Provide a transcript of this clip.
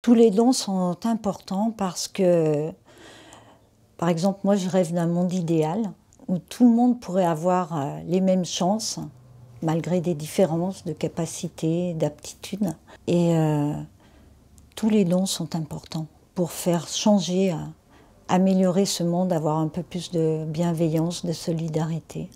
Tous les dons sont importants parce que, par exemple, moi je rêve d'un monde idéal où tout le monde pourrait avoir euh, les mêmes chances malgré des différences de capacités, d'aptitudes. Et euh, tous les dons sont importants pour faire changer, euh, améliorer ce monde, avoir un peu plus de bienveillance, de solidarité.